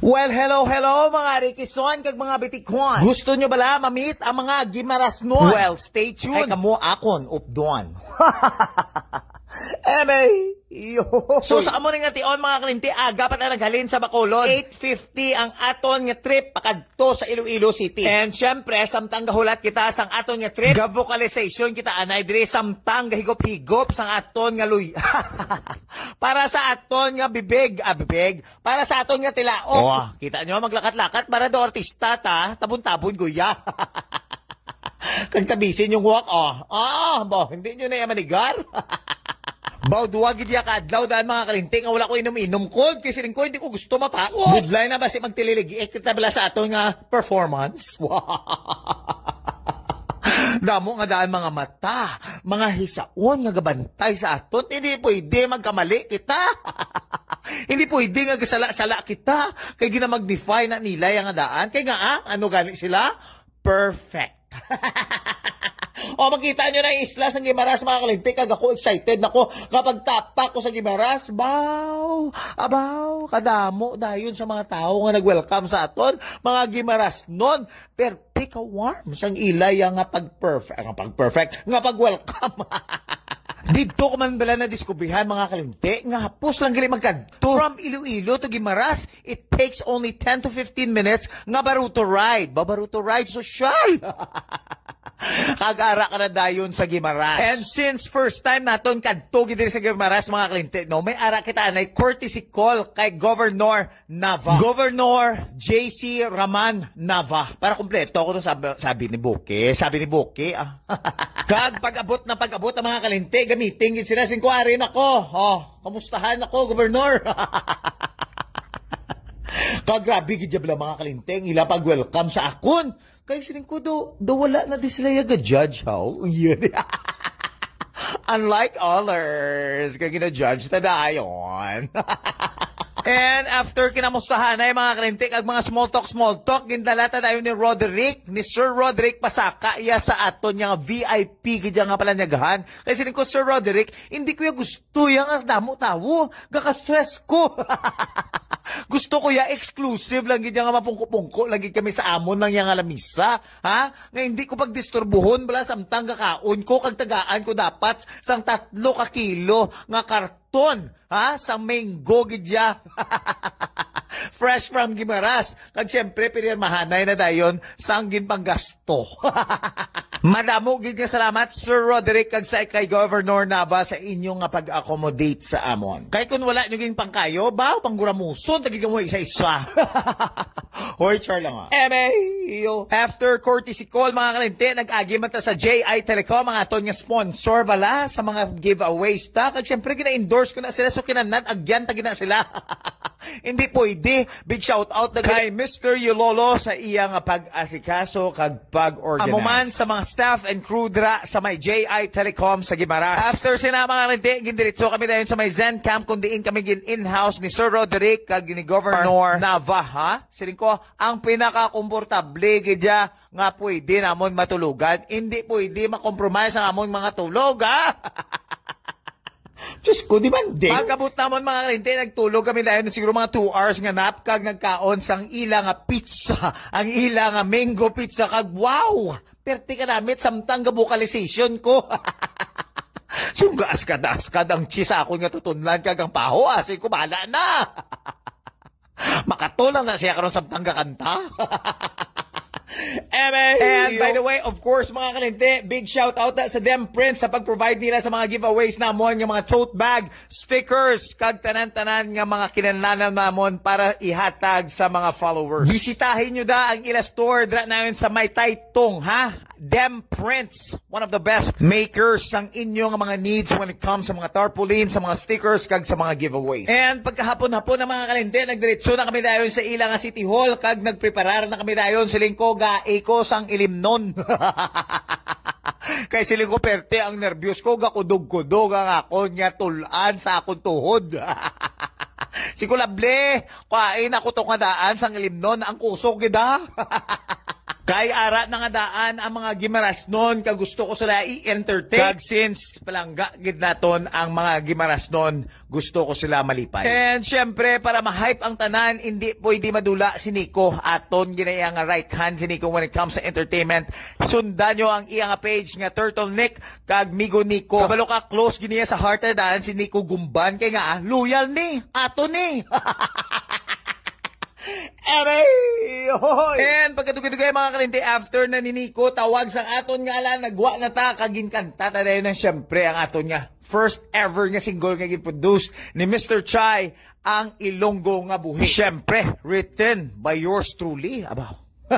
Well, hello, hello mga Rikison kag mga Bitikwan. Gusto nyo bala mamit ang mga Gimaras noon? Well, stay tuned. Ay kamo akon updoan. MA! Yo. So sa amo nga tion mga kalinti, aga ah, pa na naghalin sa Bacolod. 8.50 ang aton nga trip pakadto sa Iloilo City. And syempre, samtang gahulat kita sa aton nga trip, ga-vocalization kita anay diri samtang gahigop-higop sang aton nga luy. para sa aton nga bibig, ah, bibig, para sa aton nga tilaok. Oh, kita nyo, maglakat-lakat para do artista ta, tabon-tabon guya. Kag tabisin yung walk, oh. Ah, oh, bo, hindi nyo na yan manigar. Baw, duwagi gid ka adlaw dahil mga kalinting nga wala ko inom-inom cold kay rin ko hindi ko gusto mapakos. Budlay na ba si magtililig? Ikitabla sa ato nga performance? Damo nga daan mga mata, mga hisaon nga gabantay sa aton, hindi pwede magkamali kita. hindi pwede nga gasala-sala kita. Kay ginamagnify na nila yang daan. Kay nga ah, ano gani sila? Perfect. O makita nyo na isla sa Gimaras mga kalintik. Kag ako excited. Nako, kapag tapak ko sa Gimaras, Bow! abaw, kadamo dayon sa mga tao nga nag-welcome sa aton. Mga Gimaras nun, perfect warm sang ilay nga pag-perfect, nga pag-perfect, nga pag-welcome. Dito ko man bala na diskubrihan mga kalinte nga hapos lang gali magkadto From Iloilo to Gimaras, it takes only 10 to 15 minutes nga baruto ride. Babaruto ride social! Kagara ka na dayon sa Gimaras. And since first time naton kadto gid sa Gimaras mga klinte, no, may ara kita anay courtesy call kay Governor Nava. Governor JC Raman Nava. Para kumpleto ko to sabi, sabi ni Boke, sabi ni Boke. Ah. Kag pag-abot na pag-abot ang mga kalinte, gamitin gid sila sing kuwarin ako. Oh, kamustahan ako, Governor. Kagrabe gidjabla mga kalinteng, ila pag welcome sa akun. Kay siling ko do, do wala na di sila yaga judge how. Yun. Unlike others, kaya gina-judge na dayon. And after kinamustahan ay mga kalintik at mga small talk, small talk, gindalata tayo ni Roderick, ni Sir Roderick Pasaka, iya sa aton niya VIP kaya nga pala niyagahan. Kasi ni ko Sir Roderick, hindi ko ya gusto yang damo tawo, gaka-stress ko. gusto ko ya exclusive lang gid nga mapungko-pungko lagi kami sa amon lang nga lamisa ha nga hindi ko pagdisturbuhon bala samtang gakaon ko kag tagaan ko dapat sang tatlo ka kilo nga karton ton ha sa menggogidya fresh from Gimaras kag syempre pinirmahanay na dayon sang ginpanggasto Madamo gid nga salamat Sir Roderick kag sa kay Governor Nava sa inyong nga pag-accommodate sa amon. Kay kun wala nyo ging pangkayo, baw pangguramusod dagig mo isa-isa. Hoy, char lang ha. MAO. After courtesy call, mga kalente, nag-agiman ta sa JI Telecom, mga ton nga sponsor bala sa mga giveaways ta. Kag syempre, gina endorse ko na sila, so kinanat, agyan, tagina sila. Hindi pwede. Big shout out na kay Mr. Yololo sa iya nga pag-asikaso kag pag-organize. Amuman sa mga staff and crew dra sa may JI Telecom sa Gimaras. After sina mga rin gindiritso kami dayon sa may Zen Camp kundiin kami gin in-house ni Sir Roderick kag ni Governor Nava ha. Siling ko ang pinaka-komportable gidya nga pwede namon matulugan. Hindi pwede makompromise ang amon mga tulog ha. Diyos ko, di ba hindi? Pagkabot naman mga kalinte, nagtulog kami dahil siguro mga 2 hours nga nap kag nagkaon sang ila nga pizza, ang ila nga mango pizza kag wow! Perti ka namit samtang vocalization ko. Sungga askad askad ang cheese ako nga tutunlan kag ang paho asi ah, kumala na. Makatulang na siya karon samtang kanta. baby! And by the way, of course, mga kalinte, big shout out sa them prints sa pag-provide nila sa mga giveaways na mo nga mga tote bag, stickers, kag tanan-tanan nga mga kinanlanan namon para ihatag sa mga followers. Bisitahin nyo da ang ila store dra namin sa May Taitong, ha? Dem Prints, one of the best makers ng inyong mga needs when it comes sa mga tarpaulin, sa mga stickers, kag sa mga giveaways. And pagkahapon-hapon na mga kalende, nagdiretso na kami dayon sa Ilanga City Hall, kag nagpreparar na kami dayon sa lingko ga eko sang ilimnon. Kay siling perte ang nervyos ko, gakudog-kudog ang ako niya tulaan sa akong tuhod. si Kulable, kain ako to kadaan sang ilimnon ang kusog, gida. Kay ara na nga daan ang mga gimaras noon kagusto ko sila i-entertain. Kag since palangga gid naton ang mga gimaras noon, gusto ko sila malipay. And syempre para ma-hype ang tanan, hindi pwede madula si Nico aton ginaya nga right hand si Nico when it comes to entertainment. Sundan nyo ang iyang page nga Turtle Nick kag Migo Nico. Kabalo ka close giniya sa heart daan si Nico Gumban kay nga loyal ni ato ni. Aray! Hoy! And pagkatugay-tugay mga kalinte, after na ni Nico, tawag sang aton nga ala, nagwa na ta, kaginkan. Tatadayo na siyempre ang aton nga. First ever nga single nga giproduce ni Mr. Chai, ang Ilonggo nga buhi. Siyempre, written by yours truly. Aba.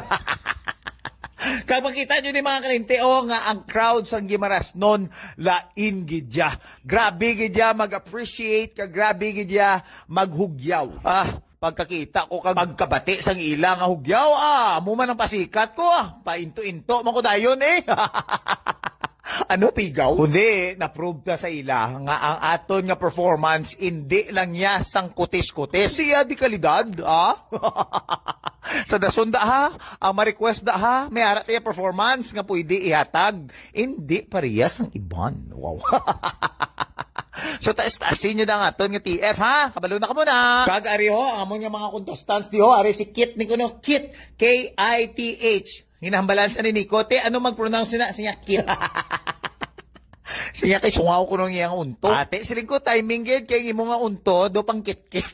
Kag makita nyo ni mga kalinte, o oh, nga ang crowd sang Gimaras noon, lain gidya. Grabe gidya, mag-appreciate ka, grabe gidya, maghugyaw. Ah, Pagkakita ko kag pagkabati sang ila nga hugyaw ah, mo man ang pasikat ko ah, painto-into man ko dayon eh. ano pigaw? Kundi, na-prove ta sa ila nga ang aton nga performance hindi lang niya sang kutis-kutis. Siya ah, di kalidad, ah? sa dasunda ha, ang ma-request da ha, may arat niya performance nga pwede ihatag. Hindi parehas ang iban. Wow. So taas-taasin nyo na nga ton nga TF ha. Kabalo na ka muna. Kag ari ho, amon nga mga contestants di ho, ari si Kit ni kuno Kit K I T H. Hinahambalan sa ni Nicote, ano mag-pronounce na siya Kit. Siya kay sungaw ko nung iyang unto. Ate, siling ko timing gid kay imo nga unto do pang kit-kit.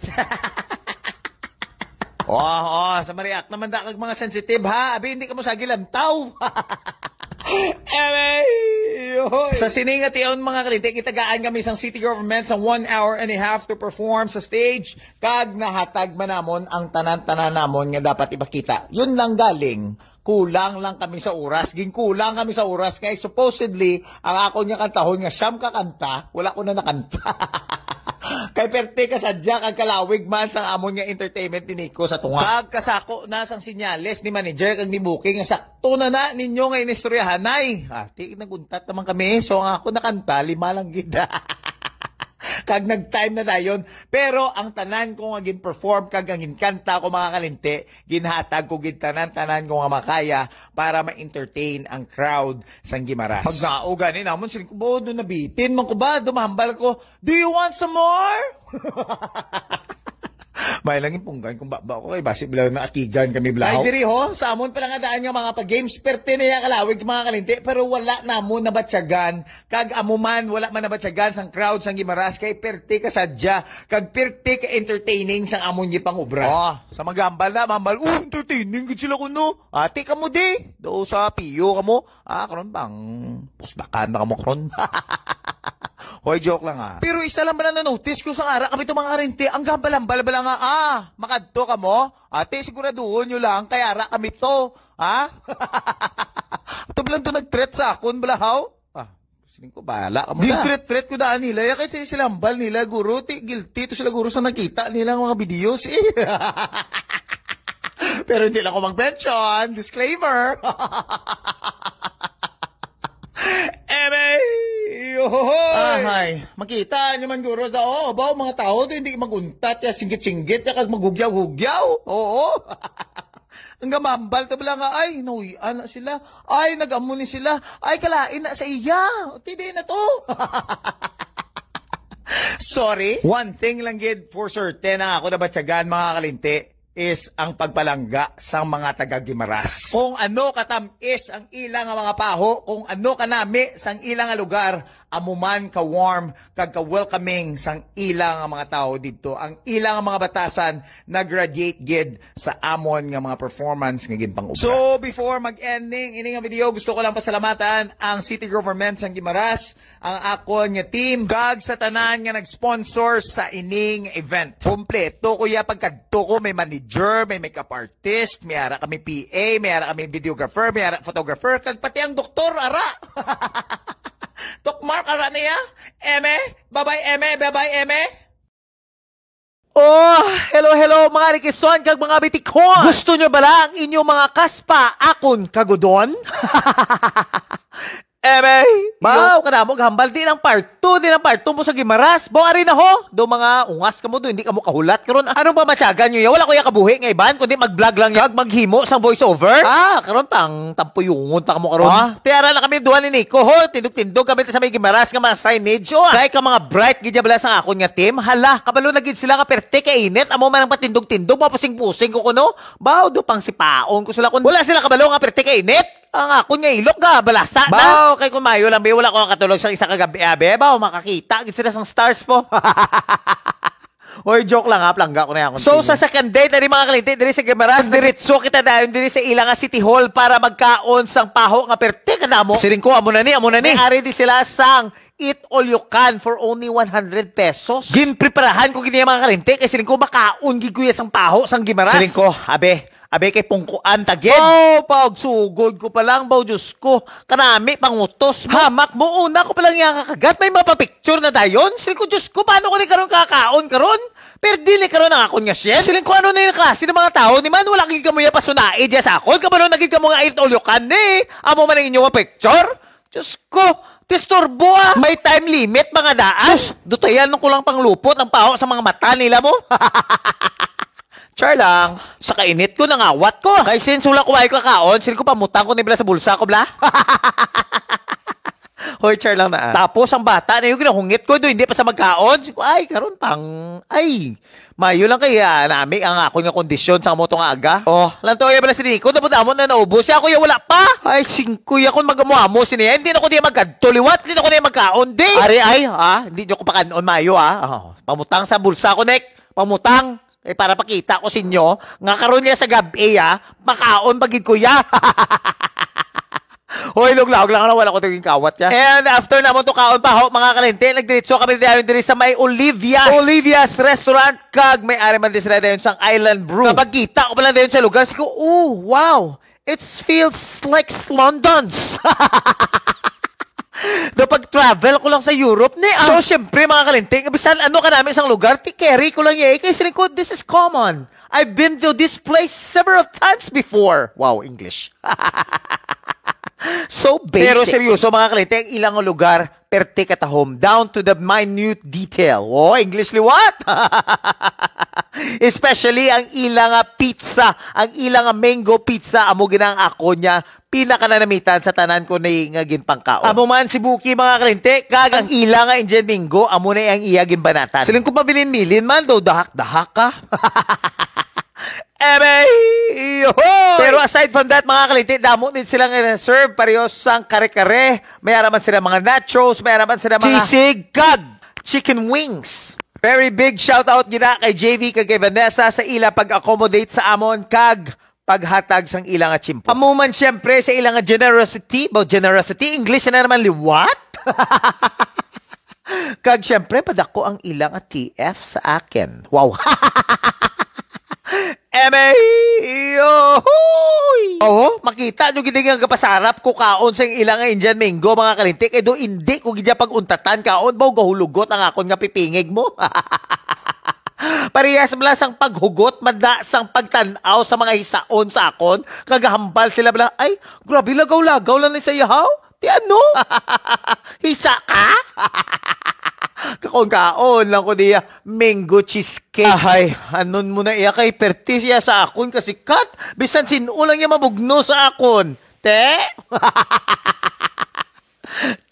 oh, oh, sa mariak naman da kag mga sensitive ha. Abi hindi ka mo sa gilantaw. sa siningat iyon mga kritik, kitagaan kami sa city government sa one hour and a half to perform sa stage. Kag nahatag manamon ang tanan-tanan namon nga dapat ipakita. Yun lang galing kulang lang kami sa oras. Ging kulang kami sa oras kay supposedly ang ako niya kantahon nga siyam kakanta, wala ko na nakanta. Kay perte Jack kag kalawig man sang amon nga entertainment ni Nico sa tunga. Kag kasako na sang sinyales ni manager kag ni booking nga sakto na na ninyo nga inistoryahan nay. Ati naguntat naman kami so ang ako nakanta lima lang gid. kag nag-time na tayon. Pero ang tanan ko nga gin-perform kag ang inkanta ko mga kalinti, ginhatag ko gid tanan-tanan ko nga makaya para ma-entertain ang crowd sang Gimaras. Pag nao gani namon sila ko bodo nabitin man ko ba dumahambal ko, "Do you want some more?" May lang impunggan kung baba ko kay basi bilaw na akigan kami blaw. Ay diri ho, amon pa lang daan nga mga pag-games perte niya kalawig mga kalinti pero wala na mo nabatyagan kag man wala man nabatyagan sang crowd sang Gimaras kay perte ka sadya kag perte ka entertaining sang amon gi pangubra. Oh, ah, sa magambal na mamal oh entertaining gid sila kuno. Ate ka di do sa piyo e kamo. Ah karon bang pusbakan na ka mo karon. Hoy, joke lang ah. Pero isa lang ba na notice ko sa ara kami itong mga rente, ang gambalang balabala nga, ah, makadto ka mo? Ate, siguraduhon nyo lang, kay ara kami to. Ha? Ito lang to nag-threat sa akon, balahaw? Ah, siling ko, bahala ka mo na. Di-threat-threat ko daan nila, ya kasi silang bal nila, guro, ti, guilty to sila guro sa nakita nila mga videos eh. Pero hindi lang ako mag-mention. Disclaimer. Eme! Yohoy! Ahay, makita niyo man guro sa oo, ba mga tao to, hindi maguntat ya singgit-singgit ya kag magugyaw hugyaw Oo. Ang gamambal to bala nga, ay nuwian na sila. Ay nagamon sila. Ay kalain na sa iya. Tidi na to. Sorry. One thing lang gid for certain na ako na batyagan mga kalinti is ang pagpalangga sa mga taga-Gimaras. Kung ano katam is ang ilang mga paho, kung ano kanami sang ilang lugar, amuman ka warm, kag welcoming sang ilang mga tao didto. Ang ilang mga batasan na graduate gid sa amon nga mga performance nga ginpang upra. So before mag-ending ini nga video, gusto ko lang pasalamatan ang City Government sang Gimaras, ang ako nga team kag sa tanan nga nag-sponsor sa ining event. Kompleto kuya pagkadto ko may manid manager, may makeup artist, may ara kami PA, may ara kami videographer, may ara photographer, kag pati ang doktor, ara. Tukmark, ara niya. Eme, babay Eme, bye-bye Eme. Oh, hello, hello mga Rikison kag mga bitikon. Gusto nyo bala ang inyong mga kaspa akon kagodon? Eme! Maaw ka na mo, gahambal din ang part 2, din ang part 2 mo sa Gimaras. Bawari na ho! Do mga ungas ka mo do, hindi ka mo kahulat karon. Anong pamatyagan nyo ya? Wala ko ya kabuhi nga iban, kundi mag-vlog lang yag, maghimo sa voiceover. Ah, karon tang tampuyungon pa ka mo karon. Ah, tiyara na kami duha ni Nico ho, tindog-tindog kami sa may Gimaras nga mga signage o. Oh. Dahil ka mga bright bala sa akon nga team, hala, kabalo na gid sila ka perte ka init, amo man ang patindog-tindog, mapusing-pusing ko kuno. Baw do pang sipaon ko sila kun. Wala sila kabalo nga perte ka init. Ang ah, ako niya ilok ka, ah, balasa na. Bao, kay kumayo lang, be, wala ko ang katulog sa isa kagabi, abe, ah, bao, makakita, gid sila sang stars po. Hoy, joke lang ha, plangga ko na yan. So, sa second date na rin mga kalinti, diri sa Gimaras, diritso kita dayon diri sa Ilanga City Hall para magkaon sang paho nga perte ka na mo. Siring ko, amo na ni, amo na ni. May ari di sila sang eat all you can for only 100 pesos. Ginpreparahan ko gini mga kalinti, kay siring ko makaon gid ko sang paho sang Gimaras. Siring ko, abe, Abe kay pungkuan tagin. Oh, pag sugod ko pa lang, baw Diyos ko. Kanami, pangutos. Mo. Hamak mo, una ko palang yung kakagat. May mapapicture na dayon. Sili ko, Diyos ko, paano ko ni karon kakaon karon? Pero ni karon ang akon nga siya. Sili ko, ano na yung klase ng mga tao. Ni man, wala kagin ka mo yung pasunae diya sa akon. Kamo nagin ka mo nga irit ulyokan ni. Eh. Amo man ang inyong picture? Diyos ko, Disturbo ah! May time limit mga daan! Sus! Dutayan ko lang lupot ang paho sa mga mata nila mo! Char lang. Sa kainit ko na nga, what ko? Kay since wala kumain ko kakaon, sila ko pamutang ko nibla sa bulsa ko, bla? Hoy, char lang na. Ah. Tapos ang bata na ano yung ginahungit ko, do, hindi pa sa magkaon. Ay, karon pang, ay, mayo lang kaya nami ang ako nga kondisyon sa mo nga aga. Oh, lanto ay pala si Nico, dapat amo na naubos. Siya ako yung wala pa. Ay, singkuy ako magamamo si niya. Hindi na ko di magkadtuliwat, hindi na ko di magkaon, di. Ari, ay, ha? Ah, hindi nyo ko pakanon mayo, ha? Ah. Oh, pamutang sa bulsa ko, Nek. Pamutang. Eh, para pakita ko sa inyo, nga karon niya sa gabi, ah, makaon bagid kuya. Hoy, luglahog lang na wala ko tingin kawat ya. And after na mo to kaon pa ho, mga kalente, nagdiretso kami tayo diri sa may Olivia's. Olivia's Restaurant kag may ari man disra dayon sang Island Brew. Kapag kita ko pala dayon sa lugar, sige, oh, wow. It feels like London's. pag travel ko lang sa Europe ni ah. So, syempre, mga kalinting, bisan ano ka namin isang lugar, ti-carry ko lang yay. Eh. Kasi ko, this is common. I've been to this place several times before. Wow, English. so basic. Pero seryoso, mga kalinting, ilang lugar per tick at a home, down to the minute detail. Oh, English what? Especially ang ilang ah, pizza, ang ilang ah, mango pizza, amo ginang ako niya pinakananamitan sa tanan ko na nga ah, ginpangkaon. Amo man si Buki mga kalinte, ang ila nga Indian Mingo, amo na ang iya ginbanatan. Siling ko pabilin milin man, do dahak-dahak ka. MA! Pero aside from that, mga kaliti, damo din silang eh, serve parehos sang kare-kare. May Mayaraman sila mga nachos, may mayaraman sila mga... Sisig, Chicken wings. Very big shout out gina kay JV kag kay Vanessa sa ila pag-accommodate sa amon kag paghatag sang ilang nga chimpo. Amuman siyempre sa ilang nga generosity, about generosity, English na naman liwat. kag siyempre padako ang ilang nga TF sa akin. Wow. Eme! Ohoy! Oo, makita nyo gidig ang kapasarap ko kaon sa ilang Indian mango mga kalintik. Edo eh, hindi ko gidya pag untatan kaon ba gahulugot ang akon nga pipingig mo. Parehas bala sang paghugot, manda sang pagtanaw sa mga hisaon sa akon. Kagahambal sila bala, ay, grabe lagaw-lagaw lang ni sa yahaw. Ti ano? Hisa ka? Kakong kaon lang ko niya, mango cheesecake. Ahay, anon mo na iya kay Pertisya sa akon kasi kat, bisan sinulang iya mabugno sa akon. Te?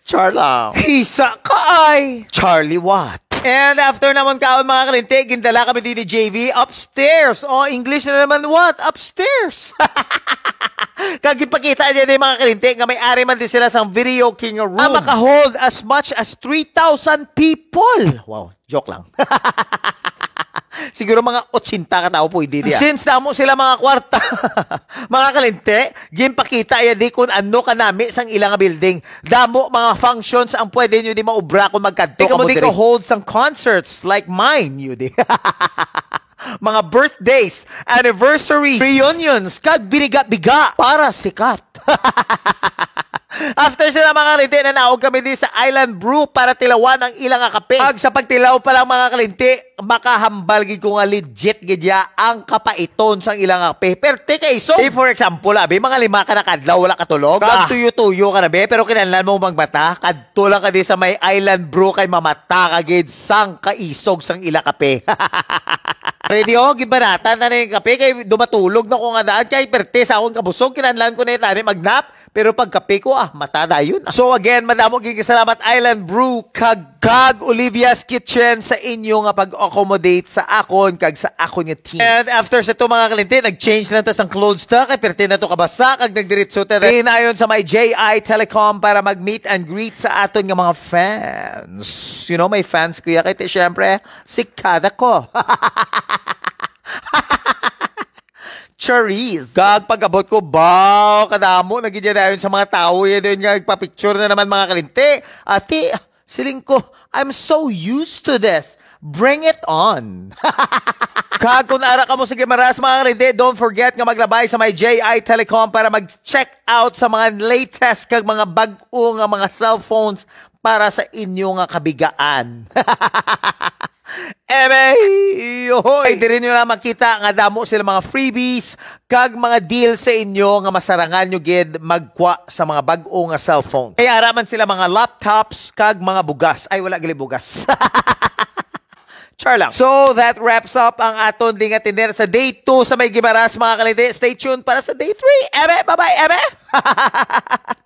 Charlaw. Hisa ka ay. Charlie Watt. And after naman kaon mga karinte, gindala kami din ni JV upstairs. oh, English na naman what? Upstairs. Kagipakita ipakita niya ni mga kalinti nga may ari man din sila sa Video King Room. Ang ah, makahold as much as 3,000 people. Wow, joke lang. Siguro mga 80 ka tao po, hindi niya. Since namo sila mga kwarta, mga kalinte, gimpakita ya di kun ano ka nami sang ilang building. Damo mga functions ang pwede nyo di maubra kung magkanto. Di ka mo di ko hold sang concerts like mine, you di. mga birthdays, anniversaries, reunions, kad biniga-biga para sikat. After sila mga kalinti, nanaog kami din sa Island Brew para tilawan ang ilang kape. Pag sa pagtilaw pa lang mga kalinti, makahambal gid ko nga legit gid ya ang kapaiton sang ilang kape. Pero take so, if for example, abi mga lima ka na kadlaw wala ka tulog, ka. Ah. tuyo-tuyo ka na be, pero kinahanglan mo magmata, kadto lang ka di sa may Island Brew kay mamata ka gid sang kaisog sang ila kape. Ready oh, gibarata na rin kape kay dumatulog na ko nga daan kay perte sa akong kabusog kinanlan ko na tani, magnap pero pag kape ko ah mata dayon. So again, madamo gig Island Brew kag kag Olivia's Kitchen sa inyo nga pag-accommodate sa akon kag sa akon nga team. And after sa to mga kalinti, nag-change lang tas ang clothes ta kay perti na to kabasa kag nagdiretso ta Inayon sa may JI Telecom para mag-meet and greet sa aton nga mga fans. You know, may fans kuya kay syempre si kada ko. Cherise. Gag pagabot ko, baw, kadamo, nagigyan na sa mga tao yan doon nga, nagpa-picture na naman mga kalinti. Ate, Siling ko, I'm so used to this. Bring it on. Kag na ara ka mo sige maras mga karinde. Don't forget nga maglabay sa my JI Telecom para mag-check out sa mga latest kag mga bag-o nga mga cellphones para sa inyo nga kabigaan. Eme! Hoy, diri nyo na makita nga damo sila mga freebies kag mga deal sa inyo nga masarangan nyo gid magkwa sa mga bag-o nga cellphone. Kaya araman sila mga laptops kag mga bugas. Ay wala gali bugas. Char lang. So, that wraps up ang aton ding atender sa day 2 sa May Gimaras, mga kalite. Stay tuned para sa day 3. Eme, bye-bye, Eme!